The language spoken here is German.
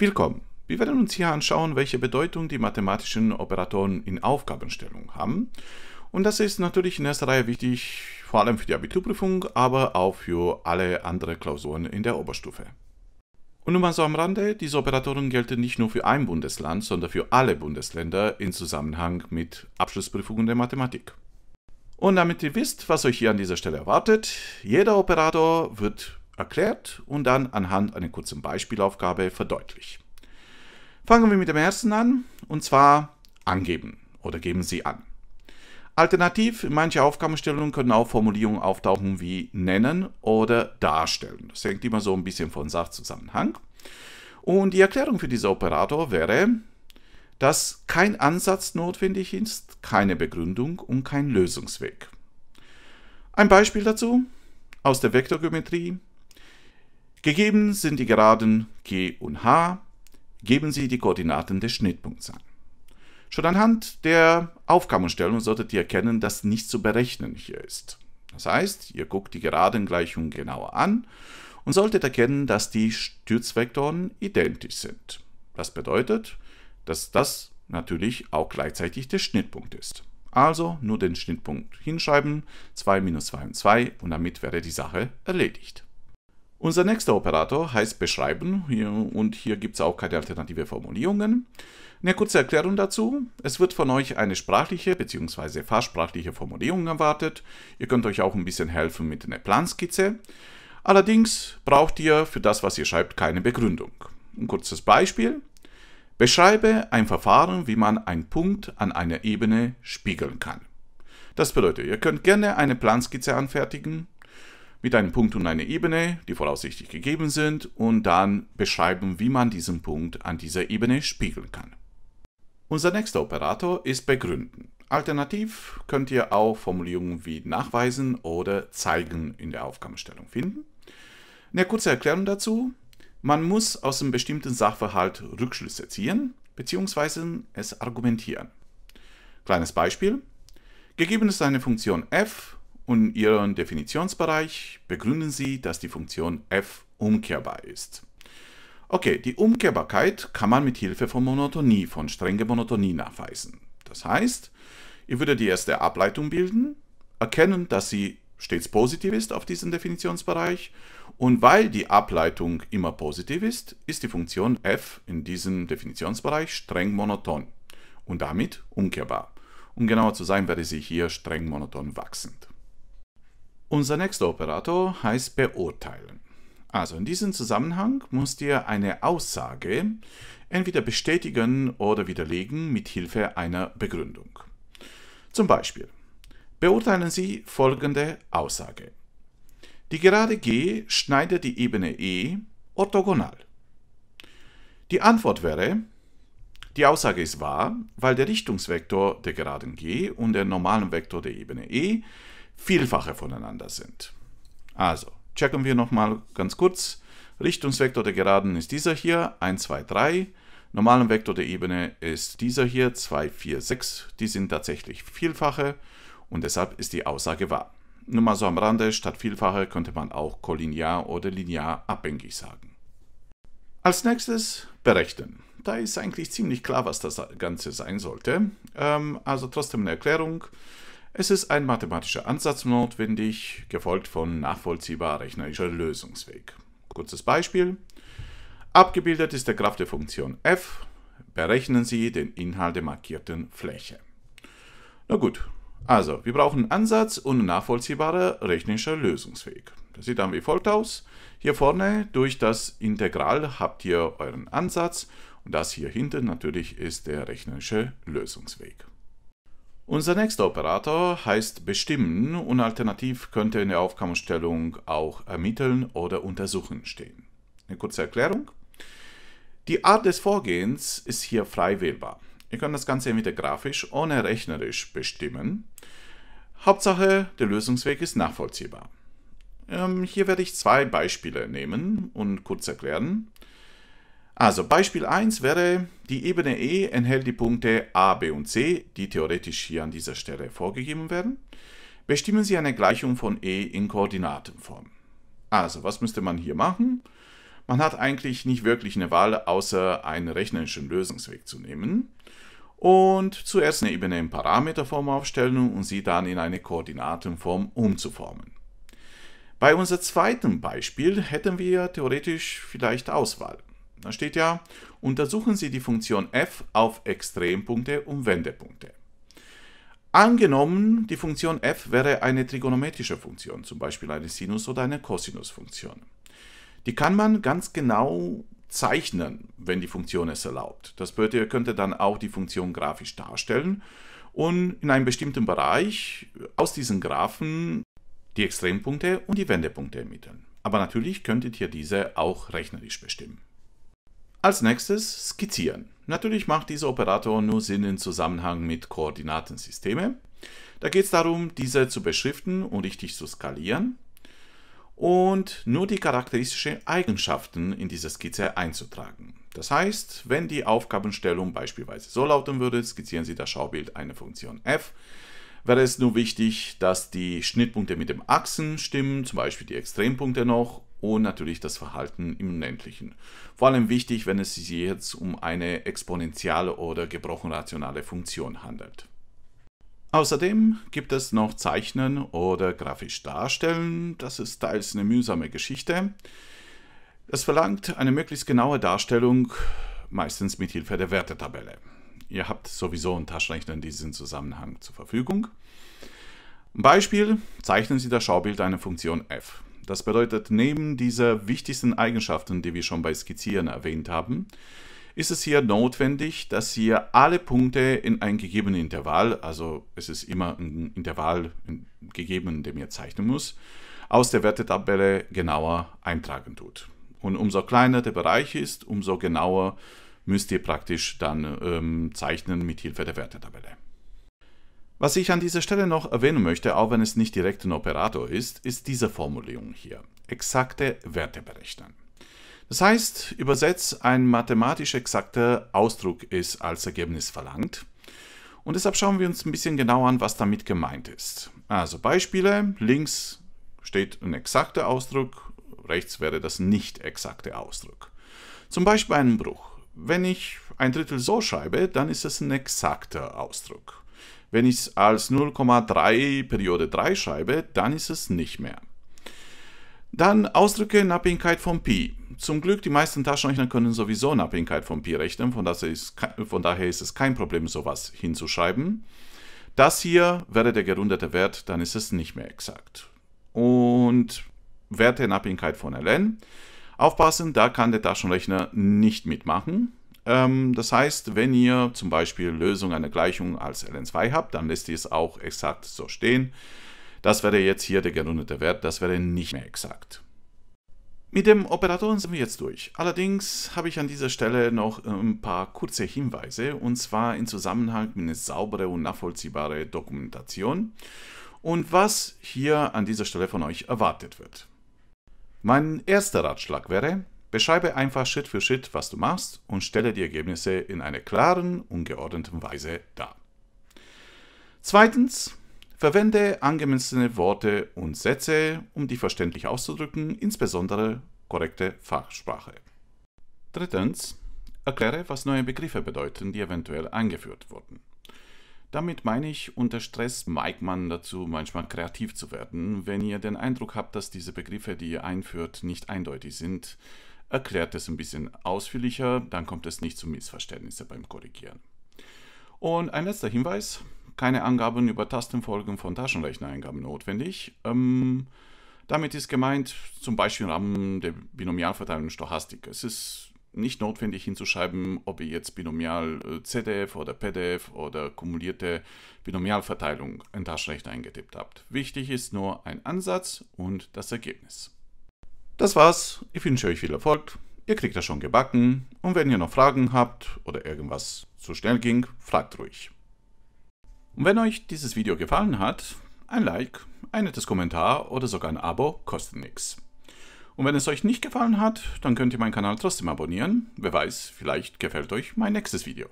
Willkommen! Wir werden uns hier anschauen, welche Bedeutung die mathematischen Operatoren in Aufgabenstellung haben. Und das ist natürlich in erster Reihe wichtig, vor allem für die Abiturprüfung, aber auch für alle anderen Klausuren in der Oberstufe. Und nun mal so am Rande, diese Operatoren gelten nicht nur für ein Bundesland, sondern für alle Bundesländer im Zusammenhang mit Abschlussprüfungen der Mathematik. Und damit ihr wisst, was euch hier an dieser Stelle erwartet, jeder Operator wird erklärt und dann anhand einer kurzen Beispielaufgabe verdeutlicht. Fangen wir mit dem ersten an, und zwar angeben oder geben Sie an. Alternativ, in manchen Aufgabenstellungen können auch Formulierungen auftauchen wie nennen oder darstellen. Das hängt immer so ein bisschen von Sachzusammenhang. Und die Erklärung für diesen Operator wäre, dass kein Ansatz notwendig ist, keine Begründung und kein Lösungsweg. Ein Beispiel dazu aus der Vektorgeometrie Gegeben sind die Geraden G und H, geben Sie die Koordinaten des Schnittpunkts an. Schon anhand der Aufgabenstellung solltet ihr erkennen, dass nichts zu berechnen hier ist. Das heißt, ihr guckt die Geradengleichung genauer an und solltet erkennen, dass die Stützvektoren identisch sind. Das bedeutet, dass das natürlich auch gleichzeitig der Schnittpunkt ist. Also nur den Schnittpunkt hinschreiben, 2 minus 2 und 2 und damit wäre die Sache erledigt. Unser nächster Operator heißt beschreiben und hier gibt es auch keine alternative Formulierungen. Eine kurze Erklärung dazu. Es wird von euch eine sprachliche bzw. fachsprachliche Formulierung erwartet. Ihr könnt euch auch ein bisschen helfen mit einer Planskizze. Allerdings braucht ihr für das, was ihr schreibt, keine Begründung. Ein kurzes Beispiel. Beschreibe ein Verfahren, wie man einen Punkt an einer Ebene spiegeln kann. Das bedeutet, ihr könnt gerne eine Planskizze anfertigen, mit einem Punkt und einer Ebene, die voraussichtlich gegeben sind, und dann beschreiben, wie man diesen Punkt an dieser Ebene spiegeln kann. Unser nächster Operator ist begründen. Alternativ könnt ihr auch Formulierungen wie nachweisen oder zeigen in der Aufgabenstellung finden. Eine kurze Erklärung dazu. Man muss aus einem bestimmten Sachverhalt Rückschlüsse ziehen bzw. es argumentieren. Kleines Beispiel. Gegeben ist eine Funktion f und in ihrem Definitionsbereich begründen sie, dass die Funktion f umkehrbar ist. Okay, die Umkehrbarkeit kann man mit Hilfe von Monotonie, von strenger Monotonie nachweisen. Das heißt, ich würde die erste Ableitung bilden, erkennen, dass sie stets positiv ist auf diesem Definitionsbereich und weil die Ableitung immer positiv ist, ist die Funktion f in diesem Definitionsbereich streng monoton und damit umkehrbar. Um genauer zu sein, wäre sie hier streng monoton wachsend. Unser nächster Operator heißt beurteilen. Also in diesem Zusammenhang musst ihr eine Aussage entweder bestätigen oder widerlegen mit Hilfe einer Begründung. Zum Beispiel beurteilen Sie folgende Aussage. Die gerade G schneidet die Ebene E orthogonal. Die Antwort wäre, die Aussage ist wahr, weil der Richtungsvektor der geraden G und der normalen Vektor der Ebene E Vielfache voneinander sind. Also, checken wir nochmal ganz kurz. Richtungsvektor der Geraden ist dieser hier, 1, 2, 3. Normalen Vektor der Ebene ist dieser hier, 2, 4, 6. Die sind tatsächlich Vielfache und deshalb ist die Aussage wahr. Nur mal so am Rande, statt Vielfache könnte man auch kollinear oder linear abhängig sagen. Als nächstes berechnen. Da ist eigentlich ziemlich klar, was das Ganze sein sollte. Ähm, also trotzdem eine Erklärung. Es ist ein mathematischer Ansatz notwendig, gefolgt von nachvollziehbar rechnerischer Lösungsweg. Kurzes Beispiel. Abgebildet ist der Graph der Funktion f. Berechnen Sie den Inhalt der markierten Fläche. Na gut, also wir brauchen einen Ansatz und nachvollziehbarer rechnerischer Lösungsweg. Das sieht dann wie folgt aus. Hier vorne durch das Integral habt ihr euren Ansatz und das hier hinten natürlich ist der rechnerische Lösungsweg. Unser nächster Operator heißt bestimmen und alternativ könnte in der Aufgabenstellung auch ermitteln oder untersuchen stehen. Eine kurze Erklärung. Die Art des Vorgehens ist hier frei wählbar. Ihr könnt das Ganze entweder grafisch oder rechnerisch bestimmen. Hauptsache, der Lösungsweg ist nachvollziehbar. Ähm, hier werde ich zwei Beispiele nehmen und kurz erklären. Also Beispiel 1 wäre, die Ebene E enthält die Punkte A, B und C, die theoretisch hier an dieser Stelle vorgegeben werden. Bestimmen Sie eine Gleichung von E in Koordinatenform. Also, was müsste man hier machen? Man hat eigentlich nicht wirklich eine Wahl, außer einen rechnerischen Lösungsweg zu nehmen. Und zuerst eine Ebene in Parameterform aufstellen und sie dann in eine Koordinatenform umzuformen. Bei unserem zweiten Beispiel hätten wir theoretisch vielleicht Auswahl. Da steht ja, untersuchen Sie die Funktion f auf Extrempunkte und Wendepunkte. Angenommen, die Funktion f wäre eine trigonometrische Funktion, zum Beispiel eine Sinus- oder eine Cosinusfunktion. Die kann man ganz genau zeichnen, wenn die Funktion es erlaubt. Das könnte dann auch die Funktion grafisch darstellen und in einem bestimmten Bereich aus diesen Graphen die Extrempunkte und die Wendepunkte ermitteln. Aber natürlich könntet ihr diese auch rechnerisch bestimmen. Als nächstes skizzieren. Natürlich macht dieser Operator nur Sinn im Zusammenhang mit Koordinatensysteme. Da geht es darum, diese zu beschriften und richtig zu skalieren und nur die charakteristischen Eigenschaften in diese Skizze einzutragen. Das heißt, wenn die Aufgabenstellung beispielsweise so lauten würde, skizzieren Sie das Schaubild einer Funktion f, wäre es nur wichtig, dass die Schnittpunkte mit dem Achsen stimmen, zum Beispiel die Extrempunkte noch und natürlich das Verhalten im ländlichen. Vor allem wichtig, wenn es sich jetzt um eine exponentielle oder gebrochen rationale Funktion handelt. Außerdem gibt es noch Zeichnen oder grafisch darstellen. Das ist teils eine mühsame Geschichte. Es verlangt eine möglichst genaue Darstellung, meistens mit Hilfe der Wertetabelle. Ihr habt sowieso einen Taschenrechner in diesem Zusammenhang zur Verfügung. Beispiel, zeichnen Sie das Schaubild einer Funktion f. Das bedeutet, neben dieser wichtigsten Eigenschaften, die wir schon bei Skizzieren erwähnt haben, ist es hier notwendig, dass ihr alle Punkte in ein gegebenen Intervall, also es ist immer ein Intervall gegeben, dem ihr zeichnen muss, aus der Wertetabelle genauer eintragen tut. Und umso kleiner der Bereich ist, umso genauer müsst ihr praktisch dann ähm, zeichnen mit Hilfe der Wertetabelle. Was ich an dieser Stelle noch erwähnen möchte, auch wenn es nicht direkt ein Operator ist, ist diese Formulierung hier. Exakte Werte berechnen. Das heißt, übersetzt, ein mathematisch exakter Ausdruck ist als Ergebnis verlangt. Und deshalb schauen wir uns ein bisschen genauer an, was damit gemeint ist. Also Beispiele, links steht ein exakter Ausdruck, rechts wäre das nicht exakte Ausdruck. Zum Beispiel einen Bruch. Wenn ich ein Drittel so schreibe, dann ist es ein exakter Ausdruck. Wenn ich es als 0,3 Periode 3 schreibe, dann ist es nicht mehr. Dann Ausdrücke in Abhängigkeit von Pi. Zum Glück, die meisten Taschenrechner können sowieso in Abhängigkeit von Pi rechnen, von, ist, von daher ist es kein Problem, sowas hinzuschreiben. Das hier wäre der gerundete Wert, dann ist es nicht mehr exakt. Und Werte in Abhängigkeit von Ln. Aufpassen, da kann der Taschenrechner nicht mitmachen. Ähm, das heißt, wenn ihr zum Beispiel Lösung einer Gleichung als ln2 habt, dann lässt ihr es auch exakt so stehen. Das wäre jetzt hier der gerundete Wert, das wäre nicht mehr exakt. Mit dem Operatoren sind wir jetzt durch. Allerdings habe ich an dieser Stelle noch äh, ein paar kurze Hinweise, und zwar in Zusammenhang mit einer sauberen und nachvollziehbaren Dokumentation und was hier an dieser Stelle von euch erwartet wird. Mein erster Ratschlag wäre, Beschreibe einfach Schritt für Schritt, was du machst und stelle die Ergebnisse in einer klaren und geordneten Weise dar. Zweitens, verwende angemessene Worte und Sätze, um die verständlich auszudrücken, insbesondere korrekte Fachsprache. Drittens, erkläre, was neue Begriffe bedeuten, die eventuell eingeführt wurden. Damit meine ich, unter Stress meigt man dazu, manchmal kreativ zu werden, wenn ihr den Eindruck habt, dass diese Begriffe, die ihr einführt, nicht eindeutig sind erklärt es ein bisschen ausführlicher, dann kommt es nicht zu Missverständnissen beim Korrigieren. Und ein letzter Hinweis, keine Angaben über Tastenfolgen von Taschenrechnereingaben notwendig. Ähm, damit ist gemeint zum Beispiel im Rahmen der binomialverteilenden Stochastik. Es ist nicht notwendig hinzuschreiben, ob ihr jetzt binomial CDF äh, oder PDF oder kumulierte Binomialverteilung in Taschenrechner eingetippt habt. Wichtig ist nur ein Ansatz und das Ergebnis. Das war's. Ich wünsche euch viel Erfolg. Ihr kriegt das schon gebacken. Und wenn ihr noch Fragen habt oder irgendwas zu schnell ging, fragt ruhig. Und wenn euch dieses Video gefallen hat, ein Like, ein nettes Kommentar oder sogar ein Abo kostet nichts. Und wenn es euch nicht gefallen hat, dann könnt ihr meinen Kanal trotzdem abonnieren. Wer weiß, vielleicht gefällt euch mein nächstes Video.